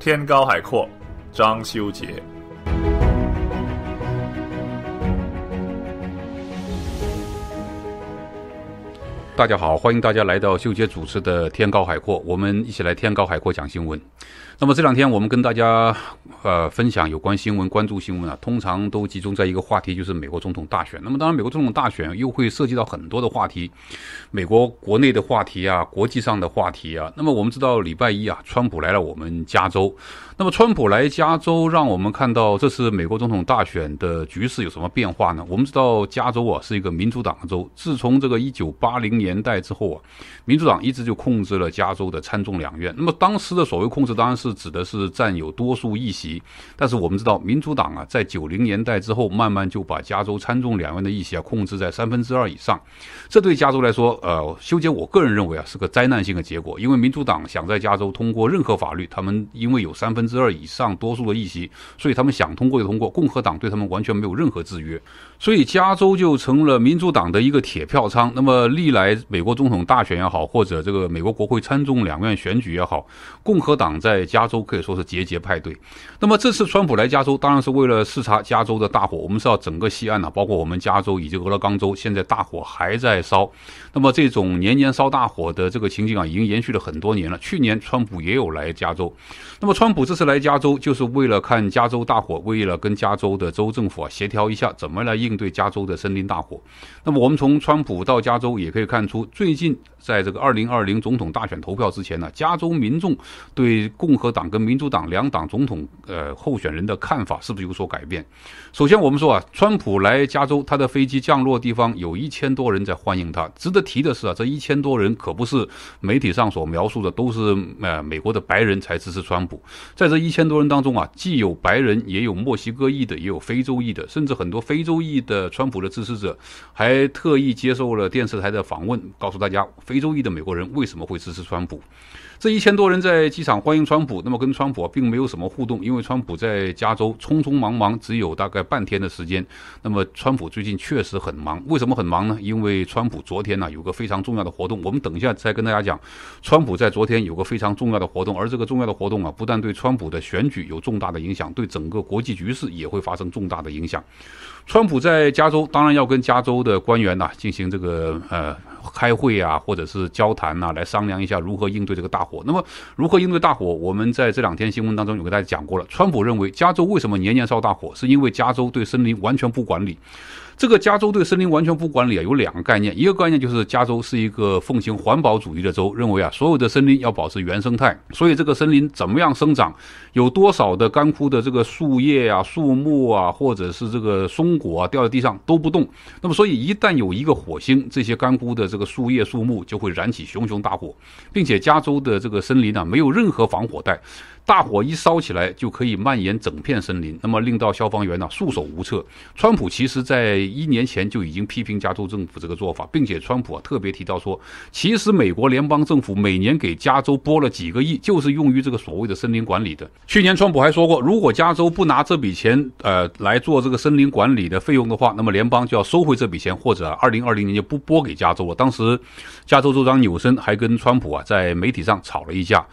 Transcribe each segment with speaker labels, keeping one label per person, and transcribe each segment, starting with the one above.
Speaker 1: 天高海阔，张修杰。大家好，欢迎大家来到秀杰主持的《天高海阔》，我们一起来《天高海阔》讲新闻。那么这两天我们跟大家呃分享有关新闻、关注新闻啊，通常都集中在一个话题，就是美国总统大选。那么当然，美国总统大选又会涉及到很多的话题，美国国内的话题啊，国际上的话题啊。那么我们知道，礼拜一啊，川普来了我们加州。那么川普来加州，让我们看到这次美国总统大选的局势有什么变化呢？我们知道，加州啊是一个民主党的州，自从这个一九八零年。年代之后啊，民主党一直就控制了加州的参众两院。那么当时的所谓控制，当然是指的是占有多数议席。但是我们知道，民主党啊，在九零年代之后，慢慢就把加州参众两院的议席啊控制在三分之二以上。这对加州来说，呃，修杰，我个人认为啊，是个灾难性的结果。因为民主党想在加州通过任何法律，他们因为有三分之二以上多数的议席，所以他们想通过就通过。共和党对他们完全没有任何制约，所以加州就成了民主党的一个铁票仓。那么历来。美国总统大选也好，或者这个美国国会参众两院选举也好，共和党在加州可以说是节节派对。那么这次川普来加州，当然是为了视察加州的大火。我们知道整个西岸呢，包括我们加州以及俄勒冈州，现在大火还在烧。那么这种年年烧大火的这个情景啊，已经延续了很多年了。去年川普也有来加州。那么川普这次来加州，就是为了看加州大火，为了跟加州的州政府啊协调一下怎么来应对加州的森林大火。那么我们从川普到加州，也可以看。出最近在这个二零二零总统大选投票之前呢，加州民众对共和党跟民主党两党总统呃候选人的看法是不是有所改变？首先，我们说啊，川普来加州，他的飞机降落地方有一千多人在欢迎他。值得提的是啊，这一千多人可不是媒体上所描述的都是呃美国的白人才支持川普，在这一千多人当中啊，既有白人，也有墨西哥裔的，也有非洲裔的，甚至很多非洲裔的川普的支持者还特意接受了电视台的访问。问告诉大家，非洲裔的美国人为什么会支持川普？这一千多人在机场欢迎川普，那么跟川普并没有什么互动，因为川普在加州匆匆忙忙，只有大概半天的时间。那么川普最近确实很忙，为什么很忙呢？因为川普昨天呢有个非常重要的活动，我们等一下再跟大家讲。川普在昨天有个非常重要的活动，而这个重要的活动啊，不但对川普的选举有重大的影响，对整个国际局势也会发生重大的影响。川普在加州，当然要跟加州的官员呐进行这个呃开会啊，或者是交谈呐，来商量一下如何应对这个大火。那么如何应对大火？我们在这两天新闻当中有给大家讲过了。川普认为，加州为什么年年烧大火，是因为加州对森林完全不管理。这个加州对森林完全不管理啊，有两个概念，一个概念就是加州是一个奉行环保主义的州，认为啊所有的森林要保持原生态，所以这个森林怎么样生长，有多少的干枯的这个树叶啊、树木啊，或者是这个松果啊掉在地上都不动。那么所以一旦有一个火星，这些干枯的这个树叶、树木就会燃起熊熊大火，并且加州的这个森林呢没有任何防火带。大火一烧起来，就可以蔓延整片森林，那么令到消防员呢束手无策。川普其实，在一年前就已经批评加州政府这个做法，并且川普啊特别提到说，其实美国联邦政府每年给加州拨了几个亿，就是用于这个所谓的森林管理的。去年川普还说过，如果加州不拿这笔钱，呃来做这个森林管理的费用的话，那么联邦就要收回这笔钱，或者二零二零年就不拨给加州了。当时，加州州长纽森还跟川普啊在媒体上吵了一架。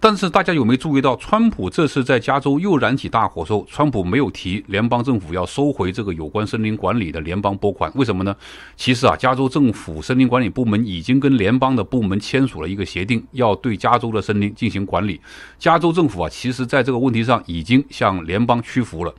Speaker 1: 但是大家有没有注意到，川普这次在加州又燃起大火后，川普没有提联邦政府要收回这个有关森林管理的联邦拨款，为什么呢？其实啊，加州政府森林管理部门已经跟联邦的部门签署了一个协定，要对加州的森林进行管理。加州政府啊，其实在这个问题上已经向联邦屈服了。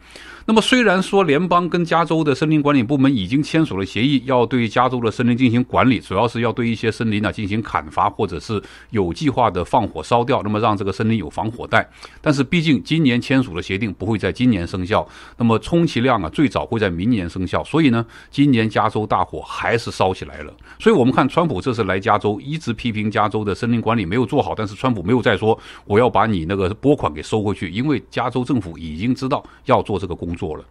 Speaker 1: 那么虽然说联邦跟加州的森林管理部门已经签署了协议，要对加州的森林进行管理，主要是要对一些森林呢进行砍伐，或者是有计划的放火烧掉，那么让这个森林有防火带。但是毕竟今年签署了协定不会在今年生效，那么充其量啊最早会在明年生效。所以呢，今年加州大火还是烧起来了。所以我们看川普这次来加州一直批评加州的森林管理没有做好，但是川普没有再说我要把你那个拨款给收回去，因为加州政府已经知道要做这个工。做了。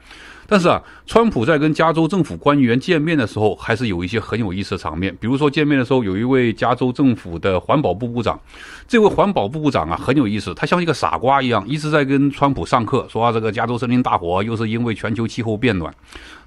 Speaker 1: 但是啊，川普在跟加州政府官员见面的时候，还是有一些很有意思的场面。比如说见面的时候，有一位加州政府的环保部部长，这位环保部部长啊很有意思，他像一个傻瓜一样，一直在跟川普上课，说啊这个加州森林大火又是因为全球气候变暖。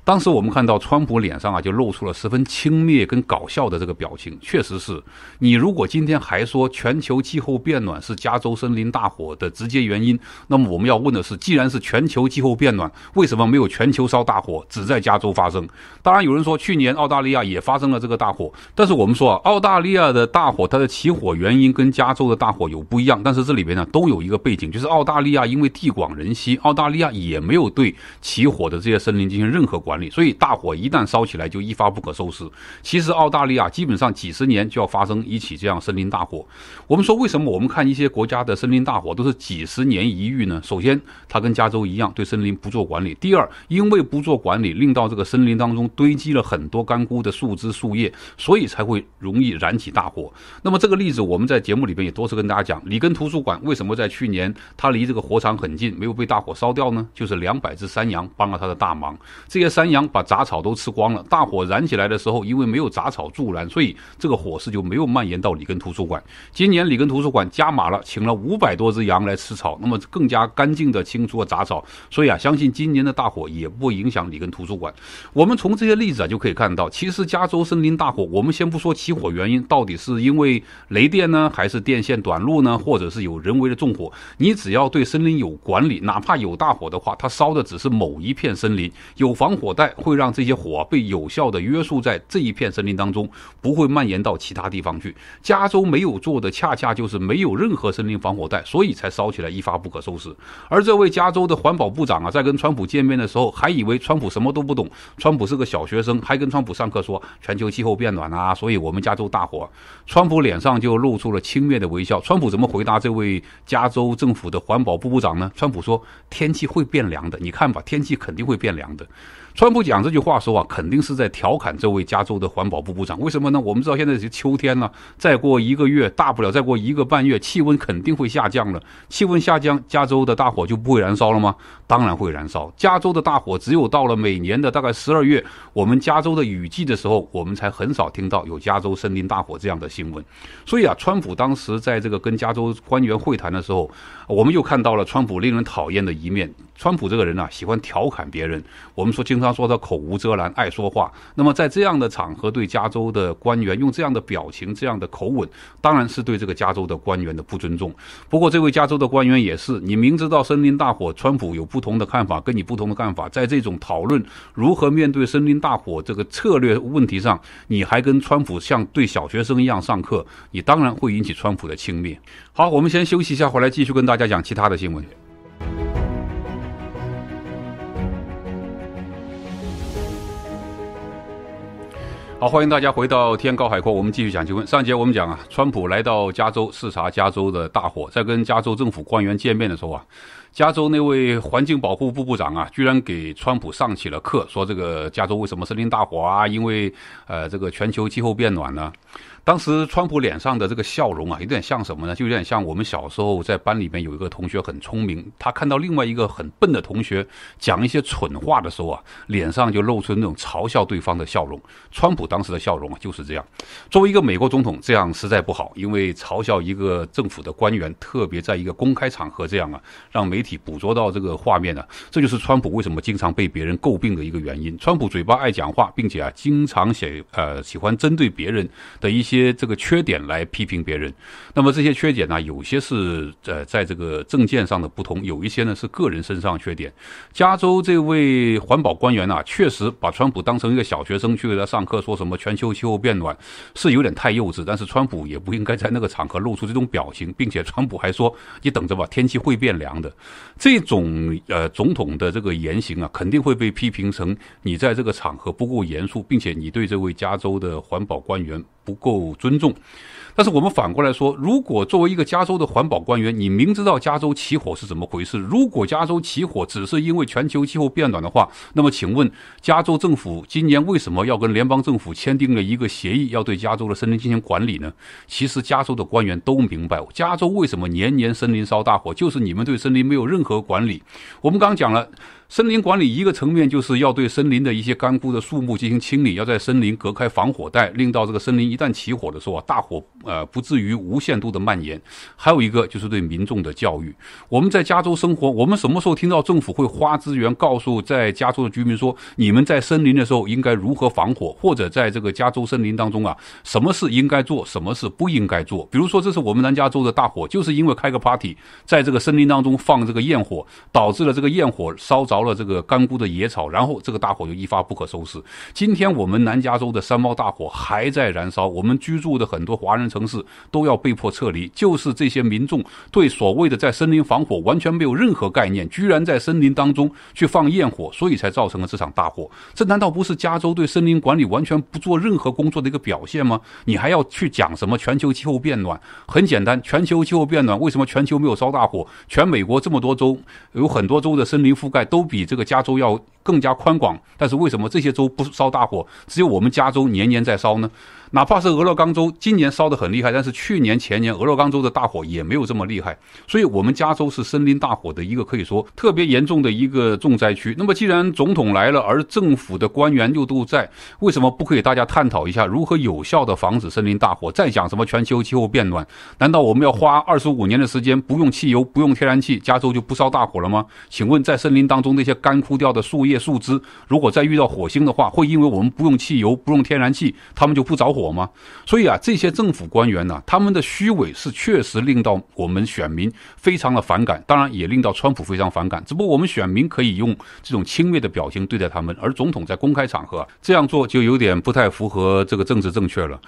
Speaker 1: 当时我们看到川普脸上啊就露出了十分轻蔑跟搞笑的这个表情。确实是你如果今天还说全球气候变暖是加州森林大火的直接原因，那么我们要问的是，既然是全球气候变暖，为什么没有全秋烧大火只在加州发生，当然有人说去年澳大利亚也发生了这个大火，但是我们说啊，澳大利亚的大火它的起火原因跟加州的大火有不一样，但是这里边呢都有一个背景，就是澳大利亚因为地广人稀，澳大利亚也没有对起火的这些森林进行任何管理，所以大火一旦烧起来就一发不可收拾。其实澳大利亚基本上几十年就要发生一起这样森林大火。我们说为什么我们看一些国家的森林大火都是几十年一遇呢？首先它跟加州一样对森林不做管理，第二因因为不做管理，令到这个森林当中堆积了很多干枯的树枝树叶，所以才会容易燃起大火。那么这个例子，我们在节目里边也多次跟大家讲，里根图书馆为什么在去年它离这个火场很近，没有被大火烧掉呢？就是两百只山羊帮了他的大忙。这些山羊把杂草都吃光了，大火燃起来的时候，因为没有杂草助燃，所以这个火势就没有蔓延到里根图书馆。今年里根图书馆加码了，请了五百多只羊来吃草，那么更加干净的清除了杂草，所以啊，相信今年的大火也。也不影响你跟图书馆。我们从这些例子啊就可以看到，其实加州森林大火，我们先不说起火原因到底是因为雷电呢，还是电线短路呢，或者是有人为的纵火。你只要对森林有管理，哪怕有大火的话，它烧的只是某一片森林，有防火带会让这些火被有效的约束在这一片森林当中，不会蔓延到其他地方去。加州没有做的恰恰就是没有任何森林防火带，所以才烧起来一发不可收拾。而这位加州的环保部长啊，在跟川普见面的时候。还以为川普什么都不懂，川普是个小学生，还跟川普上课说全球气候变暖啊，所以我们加州大火。川普脸上就露出了轻蔑的微笑。川普怎么回答这位加州政府的环保部部长呢？川普说：“天气会变凉的，你看吧，天气肯定会变凉的。”川普讲这句话说啊，肯定是在调侃这位加州的环保部部长。为什么呢？我们知道现在是秋天了，再过一个月，大不了再过一个半月，气温肯定会下降了。气温下降，加州的大火就不会燃烧了吗？当然会燃烧。加州的大火只有到了每年的大概十二月，我们加州的雨季的时候，我们才很少听到有加州森林大火这样的新闻。所以啊，川普当时在这个跟加州官员会谈的时候，我们又看到了川普令人讨厌的一面。川普这个人啊，喜欢调侃别人。我们说经常。他说他口无遮拦，爱说话。那么在这样的场合对加州的官员用这样的表情、这样的口吻，当然是对这个加州的官员的不尊重。不过这位加州的官员也是，你明知道森林大火，川普有不同的看法，跟你不同的看法，在这种讨论如何面对森林大火这个策略问题上，你还跟川普像对小学生一样上课，你当然会引起川普的轻蔑。好，我们先休息一下，回来继续跟大家讲其他的新闻。好，欢迎大家回到天高海阔，我们继续讲新闻。上节我们讲啊，川普来到加州视察加州的大火，在跟加州政府官员见面的时候啊，加州那位环境保护部部长啊，居然给川普上起了课，说这个加州为什么森林大火啊？因为呃，这个全球气候变暖呢。当时川普脸上的这个笑容啊，有点像什么呢？就有点像我们小时候在班里面有一个同学很聪明，他看到另外一个很笨的同学讲一些蠢话的时候啊，脸上就露出那种嘲笑对方的笑容。川普当时的笑容啊就是这样。作为一个美国总统，这样实在不好，因为嘲笑一个政府的官员，特别在一个公开场合这样啊，让媒体捕捉到这个画面呢，这就是川普为什么经常被别人诟病的一个原因。川普嘴巴爱讲话，并且啊，经常写呃喜欢针对别人的一些。些这个缺点来批评别人，那么这些缺点呢，有些是呃在这个证件上的不同，有一些呢是个人身上缺点。加州这位环保官员啊，确实把川普当成一个小学生去给他上课，说什么全球气候变暖是有点太幼稚。但是川普也不应该在那个场合露出这种表情，并且川普还说：“你等着吧，天气会变凉的。”这种呃总统的这个言行啊，肯定会被批评成你在这个场合不够严肃，并且你对这位加州的环保官员不够。不尊重，但是我们反过来说，如果作为一个加州的环保官员，你明知道加州起火是怎么回事，如果加州起火只是因为全球气候变暖的话，那么请问加州政府今年为什么要跟联邦政府签订了一个协议，要对加州的森林进行管理呢？其实加州的官员都明白，加州为什么年年森林烧大火，就是你们对森林没有任何管理。我们刚讲了。森林管理一个层面就是要对森林的一些干枯的树木进行清理，要在森林隔开防火带，令到这个森林一旦起火的时候，啊，大火呃不至于无限度的蔓延。还有一个就是对民众的教育。我们在加州生活，我们什么时候听到政府会花资源告诉在加州的居民说，你们在森林的时候应该如何防火，或者在这个加州森林当中啊，什么事应该做，什么事不应该做？比如说，这是我们南加州的大火，就是因为开个 party，在这个森林当中放这个焰火，导致了这个焰火烧着。着了这个干枯的野草，然后这个大火就一发不可收拾。今天我们南加州的山猫大火还在燃烧，我们居住的很多华人城市都要被迫撤离。就是这些民众对所谓的在森林防火完全没有任何概念，居然在森林当中去放焰火，所以才造成了这场大火。这难道不是加州对森林管理完全不做任何工作的一个表现吗？你还要去讲什么全球气候变暖？很简单，全球气候变暖为什么全球没有烧大火？全美国这么多州，有很多州的森林覆盖都。比这个加州要更加宽广，但是为什么这些州不烧大火，只有我们加州年年在烧呢？哪怕是俄勒冈州今年烧得很厉害，但是去年前年俄勒冈州的大火也没有这么厉害。所以，我们加州是森林大火的一个可以说特别严重的一个重灾区。那么，既然总统来了，而政府的官员又都在，为什么不可以大家探讨一下如何有效的防止森林大火？再讲什么全球气候变暖？难道我们要花二十五年的时间不用汽油、不用天然气，加州就不烧大火了吗？请问，在森林当中那些干枯掉的树叶、树枝，如果再遇到火星的话，会因为我们不用汽油、不用天然气，它们就不着火？我吗？所以啊，这些政府官员呢，他们的虚伪是确实令到我们选民非常的反感，当然也令到川普非常反感。只不过我们选民可以用这种轻蔑的表情对待他们，而总统在公开场合这样做就有点不太符合这个政治正确了。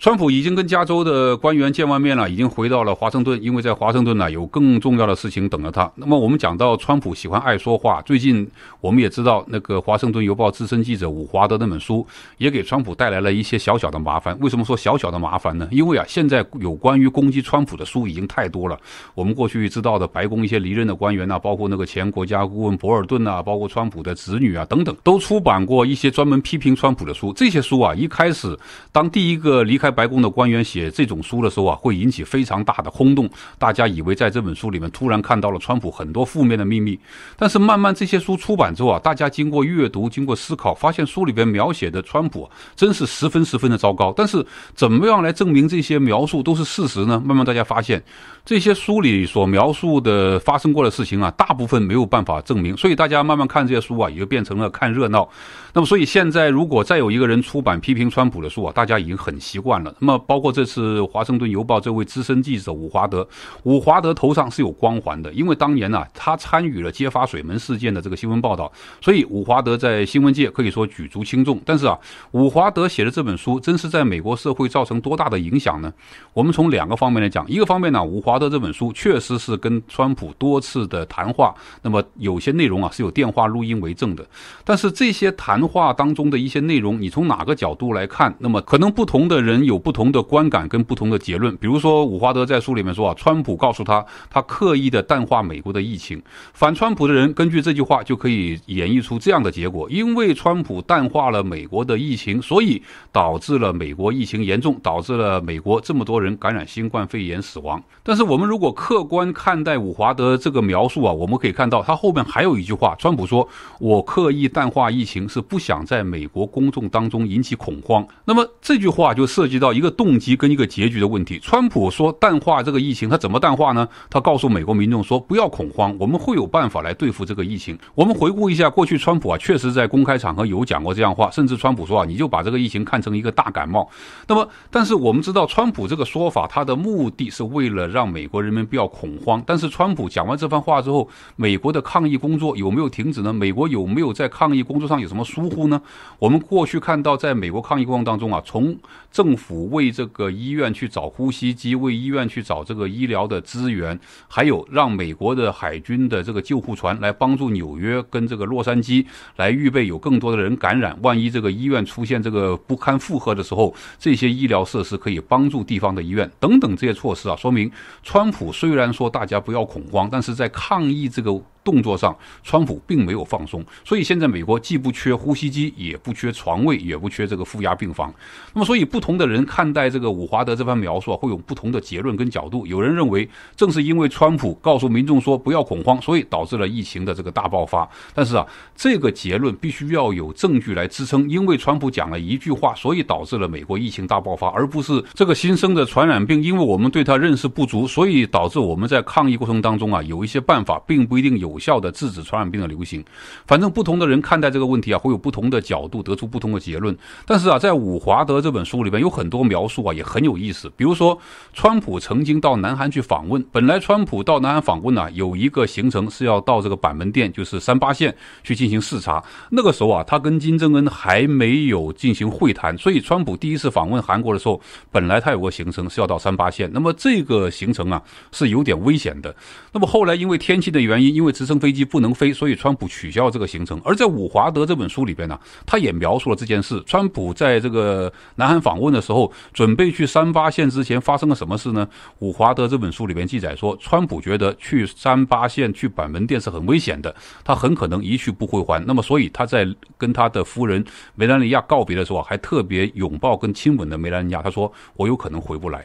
Speaker 1: 川普已经跟加州的官员见完面了，已经回到了华盛顿，因为在华盛顿呢有更重要的事情等着他。那么我们讲到川普喜欢爱说话，最近我们也知道那个《华盛顿邮报》资深记者伍华德那本书，也给川普带来了一些小小的麻烦。为什么说小小的麻烦呢？因为啊，现在有关于攻击川普的书已经太多了。我们过去知道的白宫一些离任的官员啊，包括那个前国家顾问博尔顿啊，包括川普的子女啊等等，都出版过一些专门批评川普的书。这些书啊，一开始当第一个离开。白宫的官员写这种书的时候啊，会引起非常大的轰动。大家以为在这本书里面突然看到了川普很多负面的秘密，但是慢慢这些书出版之后啊，大家经过阅读、经过思考，发现书里边描写的川普真是十分十分的糟糕。但是怎么样来证明这些描述都是事实呢？慢慢大家发现。这些书里所描述的发生过的事情啊，大部分没有办法证明，所以大家慢慢看这些书啊，也就变成了看热闹。那么，所以现在如果再有一个人出版批评川普的书啊，大家已经很习惯了。那么，包括这次《华盛顿邮报》这位资深记者伍华德，伍华德头上是有光环的，因为当年呢，他参与了揭发水门事件的这个新闻报道，所以伍华德在新闻界可以说举足轻重。但是啊，伍华德写的这本书，真是在美国社会造成多大的影响呢？我们从两个方面来讲，一个方面呢，伍华。德这本书确实是跟川普多次的谈话，那么有些内容啊是有电话录音为证的，但是这些谈话当中的一些内容，你从哪个角度来看，那么可能不同的人有不同的观感跟不同的结论。比如说，伍华德在书里面说啊，川普告诉他，他刻意的淡化美国的疫情。反川普的人根据这句话就可以演绎出这样的结果：因为川普淡化了美国的疫情，所以导致了美国疫情严重，导致了美国这么多人感染新冠肺炎死亡。但是。我们如果客观看待伍华德这个描述啊，我们可以看到他后面还有一句话：川普说，我刻意淡化疫情，是不想在美国公众当中引起恐慌。那么这句话就涉及到一个动机跟一个结局的问题。川普说淡化这个疫情，他怎么淡化呢？他告诉美国民众说，不要恐慌，我们会有办法来对付这个疫情。我们回顾一下，过去川普啊，确实在公开场合有讲过这样话，甚至川普说啊，你就把这个疫情看成一个大感冒。那么，但是我们知道，川普这个说法，他的目的是为了让美国人民比较恐慌，但是川普讲完这番话之后，美国的抗疫工作有没有停止呢？美国有没有在抗疫工作上有什么疏忽呢？我们过去看到，在美国抗疫过程当中啊，从政府为这个医院去找呼吸机，为医院去找这个医疗的资源，还有让美国的海军的这个救护船来帮助纽约跟这个洛杉矶来预备有更多的人感染，万一这个医院出现这个不堪负荷的时候，这些医疗设施可以帮助地方的医院等等这些措施啊，说明。川普虽然说大家不要恐慌，但是在抗议这个。动作上，川普并没有放松，所以现在美国既不缺呼吸机，也不缺床位，也不缺这个负压病房。那么，所以不同的人看待这个伍华德这番描述，会有不同的结论跟角度。有人认为，正是因为川普告诉民众说不要恐慌，所以导致了疫情的这个大爆发。但是啊，这个结论必须要有证据来支撑，因为川普讲了一句话，所以导致了美国疫情大爆发，而不是这个新生的传染病。因为我们对它认识不足，所以导致我们在抗疫过程当中啊，有一些办法并不一定有。有效的制止传染病的流行，反正不同的人看待这个问题啊，会有不同的角度，得出不同的结论。但是啊，在伍华德这本书里面有很多描述啊，也很有意思。比如说，川普曾经到南韩去访问，本来川普到南韩访问呢，有一个行程是要到这个板门店，就是三八线去进行视察。那个时候啊，他跟金正恩还没有进行会谈，所以川普第一次访问韩国的时候，本来他有个行程是要到三八线。那么这个行程啊，是有点危险的。那么后来因为天气的原因，因为只升飞机不能飞，所以川普取消这个行程。而在伍华德这本书里边呢，他也描述了这件事：川普在这个南韩访问的时候，准备去三八线之前发生了什么事呢？伍华德这本书里边记载说，川普觉得去三八线、去板门店是很危险的，他很可能一去不回还。那么，所以他在跟他的夫人梅兰妮亚告别的时候，还特别拥抱跟亲吻的梅兰妮亚，他说：“我有可能回不来。”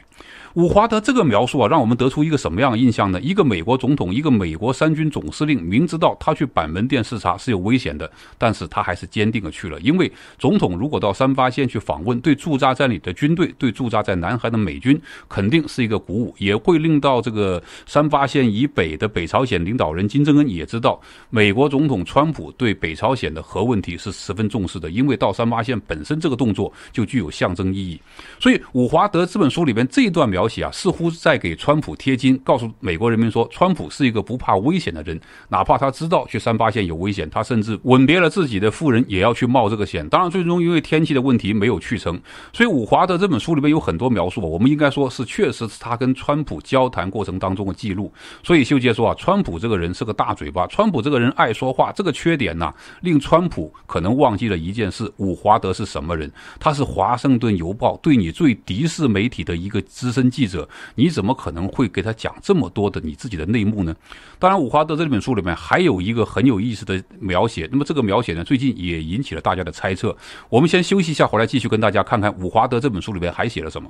Speaker 1: 伍华德这个描述啊，让我们得出一个什么样的印象呢？一个美国总统，一个美国三军总司令，明知道他去板门店视察是有危险的，但是他还是坚定的去了。因为总统如果到三八线去访问，对驻扎在里的军队，对驻扎在南海的美军，肯定是一个鼓舞，也会令到这个三八线以北的北朝鲜领导人金正恩也知道，美国总统川普对北朝鲜的核问题是十分重视的，因为到三八线本身这个动作就具有象征意义。所以伍华德这本书里边这一段描。消息啊，似乎在给川普贴金，告诉美国人民说，川普是一个不怕危险的人，哪怕他知道去三八线有危险，他甚至吻别了自己的夫人，也要去冒这个险。当然，最终因为天气的问题没有去成。所以，伍华德这本书里面有很多描述，我们应该说是确实是他跟川普交谈过程当中的记录。所以，秀杰说啊，川普这个人是个大嘴巴，川普这个人爱说话，这个缺点呢，令川普可能忘记了一件事：伍华德是什么人？他是《华盛顿邮报》对你最敌视媒体的一个资深。记者，你怎么可能会给他讲这么多的你自己的内幕呢？当然，伍华德这本书里面还有一个很有意思的描写。那么这个描写呢，最近也引起了大家的猜测。我们先休息一下，回来继续跟大家看看伍华德这本书里面还写了什么。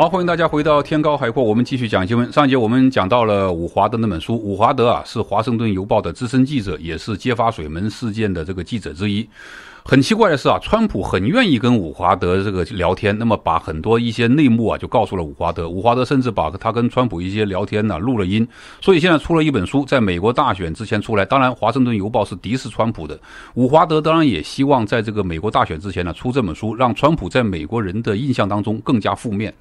Speaker 1: 好，欢迎大家回到天高海阔，我们继续讲新闻。上节我们讲到了伍华德那本书，伍华德啊是《华盛顿邮报》的资深记者，也是揭发水门事件的这个记者之一。很奇怪的是啊，川普很愿意跟伍华德这个聊天，那么把很多一些内幕啊就告诉了伍华德。伍华德甚至把他跟川普一些聊天呢录了音，所以现在出了一本书，在美国大选之前出来。当然，华盛顿邮报是敌视川普的，伍华德当然也希望在这个美国大选之前呢出这本书，让川普在美国人的印象当中更加负面。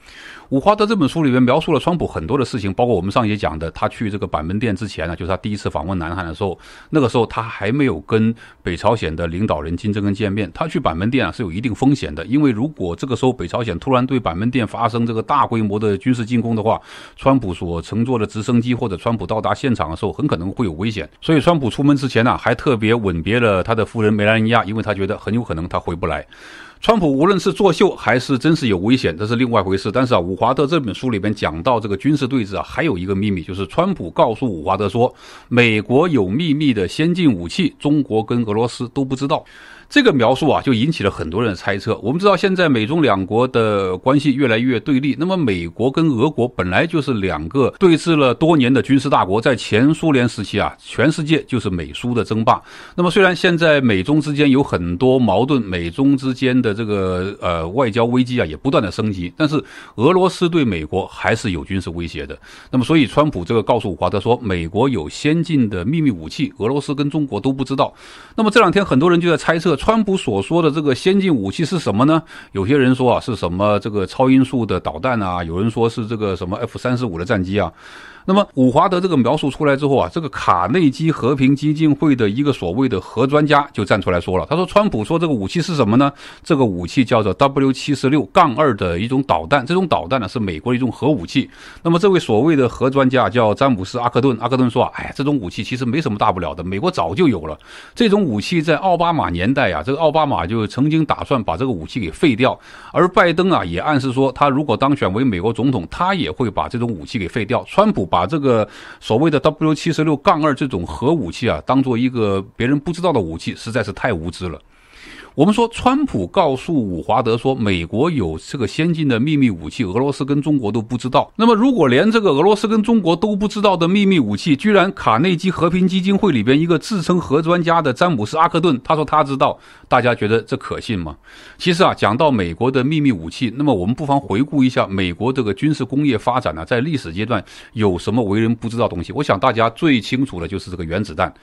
Speaker 1: 伍华德这本书里面描述了川普很多的事情，包括我们上节讲的他去这个板门店之前呢，就是他第一次访问南韩的时候，那个时候他还没有跟北朝鲜的领导人金正恩。见面，他去板门店啊是有一定风险的，因为如果这个时候北朝鲜突然对板门店发生这个大规模的军事进攻的话，川普所乘坐的直升机或者川普到达现场的时候，很可能会有危险。所以川普出门之前呢，还特别吻别了他的夫人梅兰妮亚，因为他觉得很有可能他回不来。川普无论是作秀还是真是有危险，这是另外一回事。但是啊，伍华德这本书里边讲到这个军事对峙啊，还有一个秘密，就是川普告诉伍华德说，美国有秘密的先进武器，中国跟俄罗斯都不知道。这个描述啊，就引起了很多人的猜测。我们知道，现在美中两国的关系越来越对立。那么，美国跟俄国本来就是两个对峙了多年的军事大国。在前苏联时期啊，全世界就是美苏的争霸。那么，虽然现在美中之间有很多矛盾，美中之间的这个呃外交危机啊也不断的升级，但是俄罗斯对美国还是有军事威胁的。那么，所以川普这个告诉华特说，美国有先进的秘密武器，俄罗斯跟中国都不知道。那么这两天，很多人就在猜测。川普所说的这个先进武器是什么呢？有些人说啊，是什么这个超音速的导弹啊？有人说是这个什么 F 三十五的战机啊？那么，伍华德这个描述出来之后啊，这个卡内基和平基金会的一个所谓的核专家就站出来说了。他说：“川普说这个武器是什么呢？这个武器叫做 W 七十六杠二的一种导弹。这种导弹呢是美国的一种核武器。那么，这位所谓的核专家叫詹姆斯·阿克顿。阿克顿说啊，哎这种武器其实没什么大不了的。美国早就有了这种武器，在奥巴马年代啊，这个奥巴马就曾经打算把这个武器给废掉。而拜登啊，也暗示说，他如果当选为美国总统，他也会把这种武器给废掉。川普。把这个所谓的 W 七十六杠二这种核武器啊，当做一个别人不知道的武器，实在是太无知了。我们说，川普告诉伍华德说，美国有这个先进的秘密武器，俄罗斯跟中国都不知道。那么，如果连这个俄罗斯跟中国都不知道的秘密武器，居然卡内基和平基金会里边一个自称核专家的詹姆斯·阿克顿，他说他知道，大家觉得这可信吗？其实啊，讲到美国的秘密武器，那么我们不妨回顾一下美国这个军事工业发展呢，在历史阶段有什么为人不知道东西？我想大家最清楚的就是这个原子弹。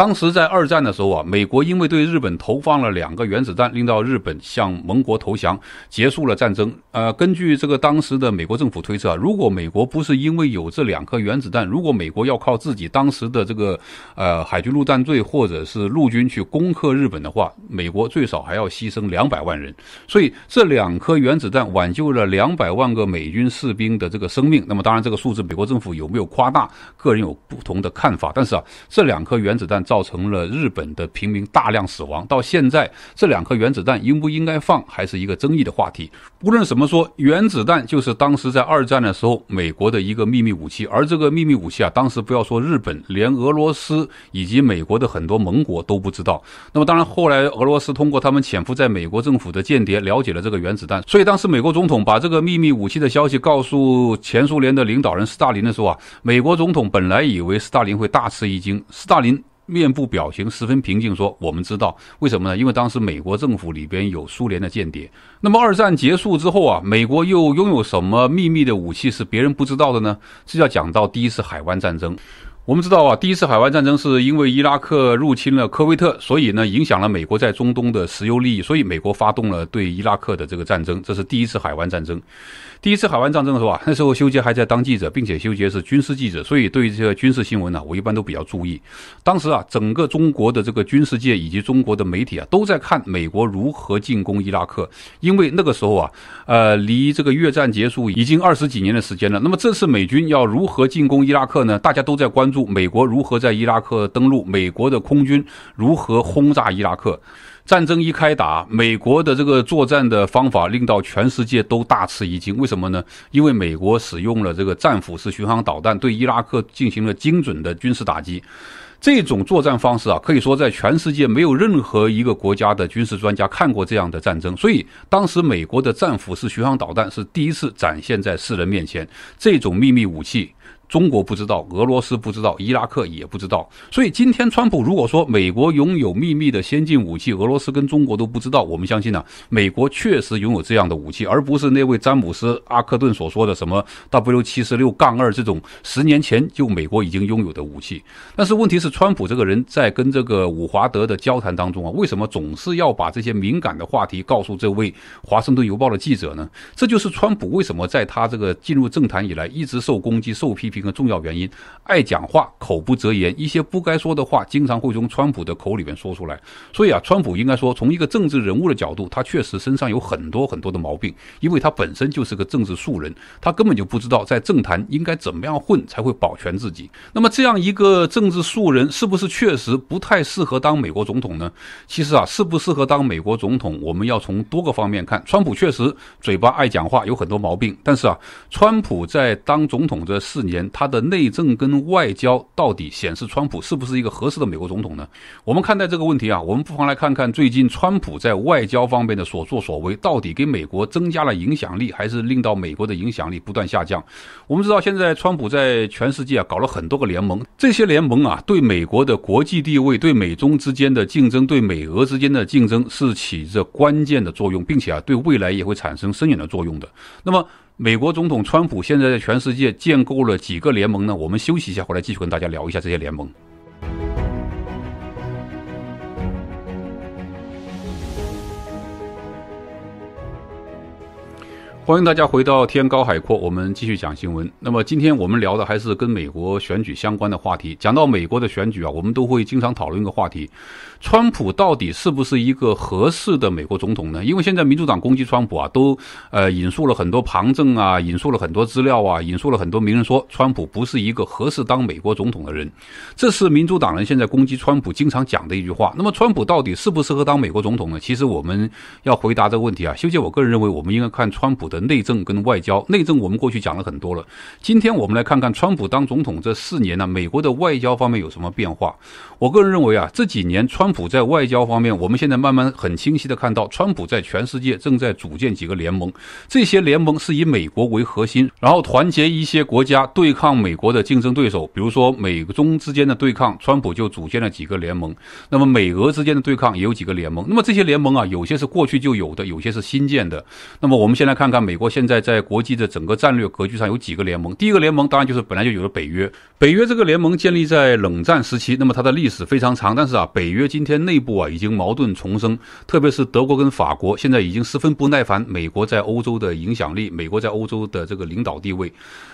Speaker 1: 当时在二战的时候啊，美国因为对日本投放了两个原子弹，令到日本向盟国投降，结束了战争。呃，根据这个当时的美国政府推测啊，如果美国不是因为有这两颗原子弹，如果美国要靠自己当时的这个呃海军陆战队或者是陆军去攻克日本的话，美国最少还要牺牲两百万人。所以这两颗原子弹挽救了两百万个美军士兵的这个生命。那么当然这个数字美国政府有没有夸大，个人有不同的看法。但是啊，这两颗原子弹。造成了日本的平民大量死亡。到现在，这两颗原子弹应不应该放，还是一个争议的话题。无论怎么说，原子弹就是当时在二战的时候美国的一个秘密武器。而这个秘密武器啊，当时不要说日本，连俄罗斯以及美国的很多盟国都不知道。那么当然，后来俄罗斯通过他们潜伏在美国政府的间谍了解了这个原子弹。所以当时美国总统把这个秘密武器的消息告诉前苏联的领导人斯大林的时候啊，美国总统本来以为斯大林会大吃一惊，斯大林。面部表情十分平静，说：“我们知道为什么呢？因为当时美国政府里边有苏联的间谍。那么二战结束之后啊，美国又拥有什么秘密的武器是别人不知道的呢？这要讲到第一次海湾战争。”我们知道啊，第一次海湾战争是因为伊拉克入侵了科威特，所以呢影响了美国在中东的石油利益，所以美国发动了对伊拉克的这个战争，这是第一次海湾战争。第一次海湾战争的时候啊，那时候修杰还在当记者，并且修杰是军事记者，所以对于这些军事新闻呢，我一般都比较注意。当时啊，整个中国的这个军事界以及中国的媒体啊，都在看美国如何进攻伊拉克，因为那个时候啊，呃，离这个越战结束已经二十几年的时间了。那么这次美军要如何进攻伊拉克呢？大家都在关注。美国如何在伊拉克登陆？美国的空军如何轰炸伊拉克？战争一开打，美国的这个作战的方法令到全世界都大吃一惊。为什么呢？因为美国使用了这个战斧式巡航导弹对伊拉克进行了精准的军事打击。这种作战方式啊，可以说在全世界没有任何一个国家的军事专家看过这样的战争。所以当时美国的战斧式巡航导弹是第一次展现在世人面前。这种秘密武器。中国不知道，俄罗斯不知道，伊拉克也不知道。所以今天，川普如果说美国拥有秘密的先进武器，俄罗斯跟中国都不知道，我们相信呢，美国确实拥有这样的武器，而不是那位詹姆斯·阿克顿所说的什么 W 七十六杠二这种十年前就美国已经拥有的武器。但是问题是，川普这个人在跟这个伍华德的交谈当中啊，为什么总是要把这些敏感的话题告诉这位华盛顿邮报的记者呢？这就是川普为什么在他这个进入政坛以来一直受攻击、受批评。一个重要原因，爱讲话，口不择言，一些不该说的话经常会从川普的口里面说出来。所以啊，川普应该说，从一个政治人物的角度，他确实身上有很多很多的毛病，因为他本身就是个政治素人，他根本就不知道在政坛应该怎么样混才会保全自己。那么，这样一个政治素人，是不是确实不太适合当美国总统呢？其实啊，适不适合当美国总统，我们要从多个方面看。川普确实嘴巴爱讲话，有很多毛病，但是啊，川普在当总统这四年。他的内政跟外交到底显示，川普是不是一个合适的美国总统呢？我们看待这个问题啊，我们不妨来看看最近川普在外交方面的所作所为，到底给美国增加了影响力，还是令到美国的影响力不断下降？我们知道，现在川普在全世界啊搞了很多个联盟，这些联盟啊对美国的国际地位、对美中之间的竞争、对美俄之间的竞争是起着关键的作用，并且啊对未来也会产生深远的作用的。那么，美国总统川普现在在全世界建构了几个联盟呢？我们休息一下，回来继续跟大家聊一下这些联盟。欢迎大家回到天高海阔，我们继续讲新闻。那么今天我们聊的还是跟美国选举相关的话题。讲到美国的选举啊，我们都会经常讨论一个话题。川普到底是不是一个合适的美国总统呢？因为现在民主党攻击川普啊，都呃引述了很多旁证啊，引述了很多资料啊，引述了很多名人说川普不是一个合适当美国总统的人，这是民主党人现在攻击川普经常讲的一句话。那么川普到底适不适合当美国总统呢？其实我们要回答这个问题啊，修杰，我个人认为我们应该看川普的内政跟外交。内政我们过去讲了很多了，今天我们来看看川普当总统这四年呢，美国的外交方面有什么变化。我个人认为啊，这几年川。普在外交方面，我们现在慢慢很清晰的看到，川普在全世界正在组建几个联盟，这些联盟是以美国为核心，然后团结一些国家对抗美国的竞争对手，比如说美中之间的对抗，川普就组建了几个联盟；那么美俄之间的对抗也有几个联盟。那么这些联盟啊，有些是过去就有的，有些是新建的。那么我们先来看看美国现在在国际的整个战略格局上有几个联盟。第一个联盟当然就是本来就有了北约，北约这个联盟建立在冷战时期，那么它的历史非常长，但是啊，北约今今天内部啊已经矛盾重生，特别是德国跟法国现在已经十分不耐烦美国在欧洲的影响力，美国在欧洲的这个领导地位。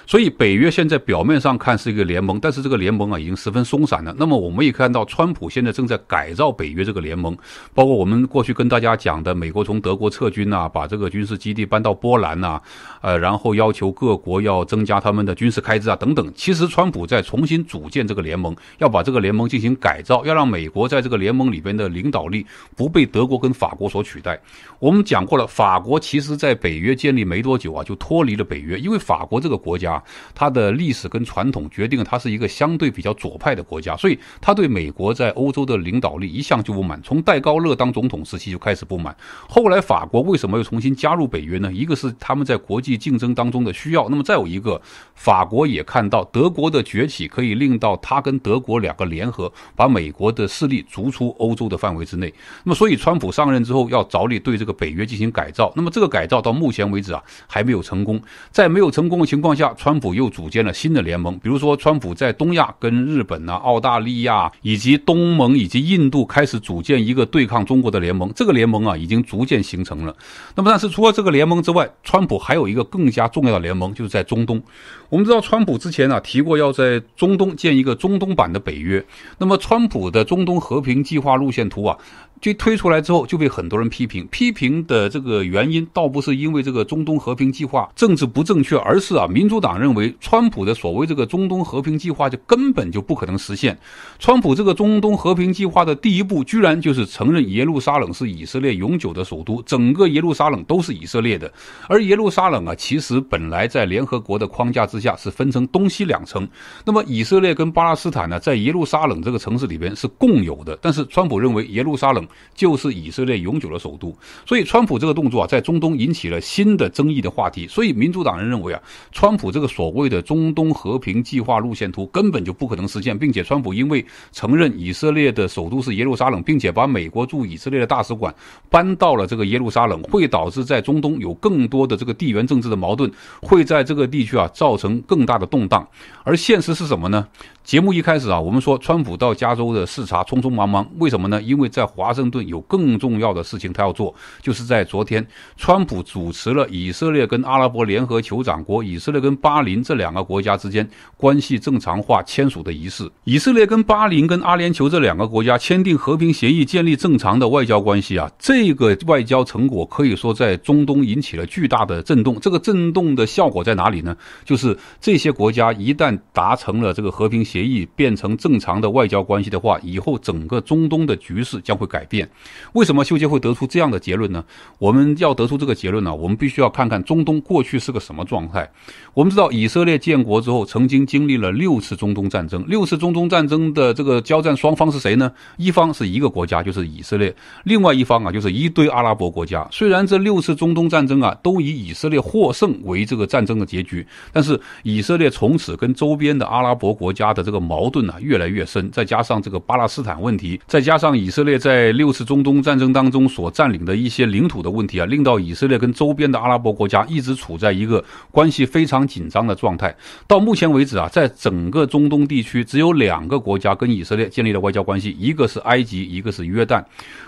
Speaker 1: 所以北约现在表面上看是一个联盟，但是这个联盟啊已经十分松散了。那么我们也看到，川普现在正在改造北约这个联盟，包括我们过去跟大家讲的，美国从德国撤军啊，把这个军事基地搬到波兰啊，呃，然后要求各国要增加他们的军事开支啊，等等。其实川普在重新组建这个联盟，要把这个联盟进行改造，要让美国在这个联盟里边的领导力不被德国跟法国所取代。我们讲过了，法国其实在北约建立没多久啊，就脱离了北约，因为法国这个国家，它的历史跟传统决定了它是一个相对比较左派的国家，所以它对美国在欧洲的领导力一向就不满，从戴高乐当总统时期就开始不满。后来法国为什么又重新加入北约呢？一个是他们在国际竞争当中的需要，那么再有一个，法国也看到德国的崛起可以令到他跟德国两个联合把美国的势力逐出。欧洲的范围之内，那么所以，川普上任之后要着力对这个北约进行改造。那么这个改造到目前为止啊还没有成功。在没有成功的情况下，川普又组建了新的联盟，比如说川普在东亚跟日本啊、澳大利亚以及东盟以及印度开始组建一个对抗中国的联盟。这个联盟啊已经逐渐形成了。那么但是除了这个联盟之外，川普还有一个更加重要的联盟，就是在中东。我们知道川普之前啊提过要在中东建一个中东版的北约。那么川普的中东和平计规划路线图啊。就推出来之后就被很多人批评，批评的这个原因倒不是因为这个中东和平计划政治不正确，而是啊民主党认为川普的所谓这个中东和平计划就根本就不可能实现。川普这个中东和平计划的第一步居然就是承认耶路撒冷是以色列永久的首都，整个耶路撒冷都是以色列的。而耶路撒冷啊，其实本来在联合国的框架之下是分成东西两层，那么以色列跟巴勒斯坦呢在耶路撒冷这个城市里边是共有的，但是川普认为耶路撒冷。就是以色列永久的首都，所以川普这个动作啊，在中东引起了新的争议的话题。所以民主党人认为啊，川普这个所谓的中东和平计划路线图根本就不可能实现，并且川普因为承认以色列的首都是耶路撒冷，并且把美国驻以色列的大使馆搬到了这个耶路撒冷，会导致在中东有更多的这个地缘政治的矛盾，会在这个地区啊造成更大的动荡。而现实是什么呢？节目一开始啊，我们说川普到加州的视察匆匆忙忙，为什么呢？因为在华盛顿有更重要的事情他要做，就是在昨天，川普主持了以色列跟阿拉伯联合酋长国、以色列跟巴林这两个国家之间关系正常化签署的仪式。以色列跟巴林跟阿联酋这两个国家签订和平协议，建立正常的外交关系啊，这个外交成果可以说在中东引起了巨大的震动。这个震动的效果在哪里呢？就是这些国家一旦达成了这个和平协，协议变成正常的外交关系的话，以后整个中东的局势将会改变。为什么修杰会得出这样的结论呢？我们要得出这个结论呢，我们必须要看看中东过去是个什么状态。我们知道以色列建国之后，曾经经历了六次中东战争。六次中东战争的这个交战双方是谁呢？一方是一个国家，就是以色列；另外一方啊，就是一堆阿拉伯国家。虽然这六次中东战争啊，都以以色列获胜为这个战争的结局，但是以色列从此跟周边的阿拉伯国家的这个矛盾呢越来越深，再加上这个巴勒斯坦问题，再加上以色列在六次中东战争当中所占领的一些领土的问题啊，令到以色列跟周边的阿拉伯国家一直处在一个关系非常紧张的状态。到目前为止啊，在整个中东地区只有两个国家跟以色列建立了外交关系，一个是埃及，一个是约旦。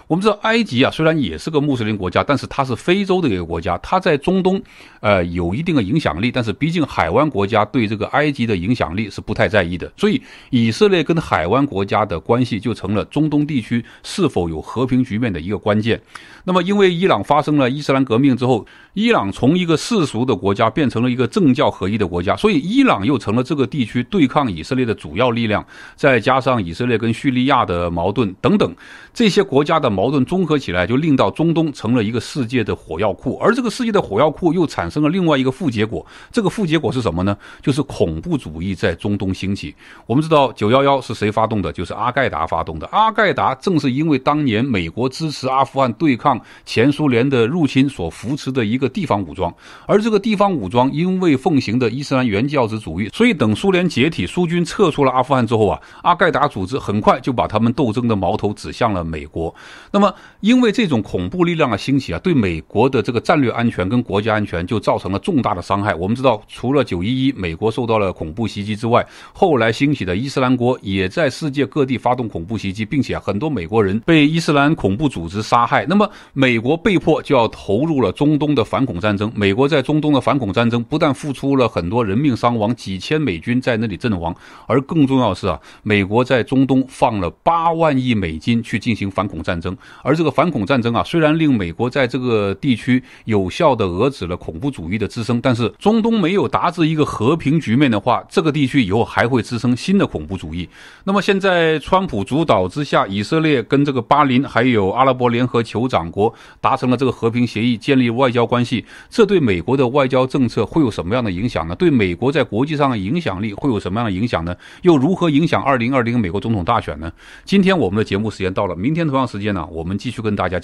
Speaker 1: 我们知道埃及啊，虽然也是个穆斯林国家，但是它是非洲的一个国家，它在中东，呃，有一定的影响力。但是，毕竟海湾国家对这个埃及的影响力是不太在意的，所以以色列跟海湾国家的关系就成了中东地区是否有和平局面的一个关键。那么，因为伊朗发生了伊斯兰革命之后，伊朗从一个世俗的国家变成了一个政教合一的国家，所以伊朗又成了这个地区对抗以色列的主要力量。再加上以色列跟叙利亚的矛盾等等，这些国家的。矛盾综合起来，就令到中东成了一个世界的火药库，而这个世界的火药库又产生了另外一个副结果。这个副结果是什么呢？就是恐怖主义在中东兴起。我们知道，九幺幺是谁发动的？就是阿盖达发动的。阿盖达正是因为当年美国支持阿富汗对抗前苏联的入侵所扶持的一个地方武装，而这个地方武装因为奉行的伊斯兰原教旨主义，所以等苏联解体、苏军撤出了阿富汗之后啊，阿盖达组织很快就把他们斗争的矛头指向了美国。那么，因为这种恐怖力量的兴起啊，对美国的这个战略安全跟国家安全就造成了重大的伤害。我们知道，除了九一一美国受到了恐怖袭击之外，后来兴起的伊斯兰国也在世界各地发动恐怖袭击，并且很多美国人被伊斯兰恐怖组织杀害。那么，美国被迫就要投入了中东的反恐战争。美国在中东的反恐战争不但付出了很多人命伤亡，几千美军在那里阵亡，而更重要是啊，美国在中东放了八万亿美金去进行反恐战争。而这个反恐战争啊，虽然令美国在这个地区有效的遏制了恐怖主义的滋生，但是中东没有达至一个和平局面的话，这个地区以后还会滋生新的恐怖主义。那么现在，川普主导之下，以色列跟这个巴林还有阿拉伯联合酋长国达成了这个和平协议，建立外交关系，这对美国的外交政策会有什么样的影响呢？对美国在国际上的影响力会有什么样的影响呢？又如何影响二零二零美国总统大选呢？今天我们的节目时间到了，明天同样时间呢？我们继续跟大家。